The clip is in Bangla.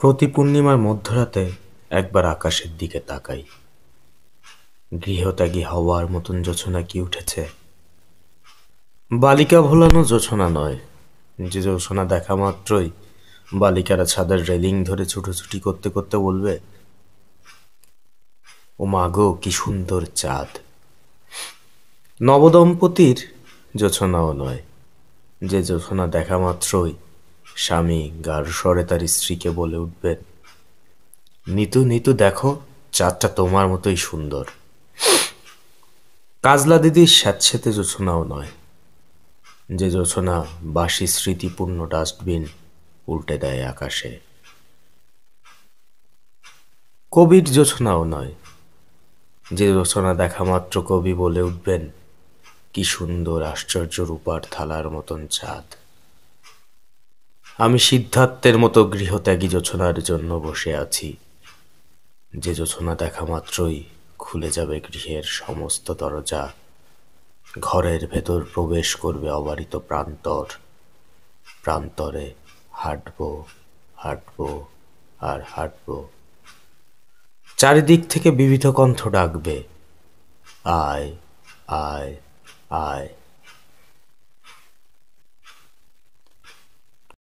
প্রতি পূর্ণিমার মধ্যরাতে একবার আকাশের দিকে তাকাই গৃহত্যাগী হওয়ার মতন যোছনা কি উঠেছে বালিকা ভোলানো যোছনা নয় যে যোছনা দেখা মাত্রই বালিকারা ছাদের রেলিং ধরে ছুটোছুটি করতে করতে বলবে ও মাগো কি সুন্দর চাঁদ নবদম্পতির যোছনাও নয় যে যোছনা দেখা মাত্রই স্বামী গার স্বরে তার স্ত্রীকে বলে উঠবেন নিতু নিতু দেখো চাঁদটা তোমার মতোই সুন্দর কাজলা দিদির স্যাঁতস্যাঁতে জোছনাও নয় যে জোছনা বাসি স্মৃতিপূর্ণ ডাস্টবিন উল্টে দেয় আকাশে কবির জোছনাও নয় যে রচনা দেখা মাত্র কবি বলে উঠবেন কি সুন্দর আশ্চর্য রূপার থালার মতন চাঁদ আমি সিদ্ধার্থের মতো গৃহত্যাগী যোছনার জন্য বসে আছি যে যোছনা দেখা মাত্রই খুলে যাবে গৃহের সমস্ত দরজা ঘরের ভেতর প্রবেশ করবে অবারিত প্রান্তর প্রান্তরে হাঁটব হাঁটব আর হাঁটব চারিদিক থেকে বিবিধ কণ্ঠ ডাকবে আয় আয় আয়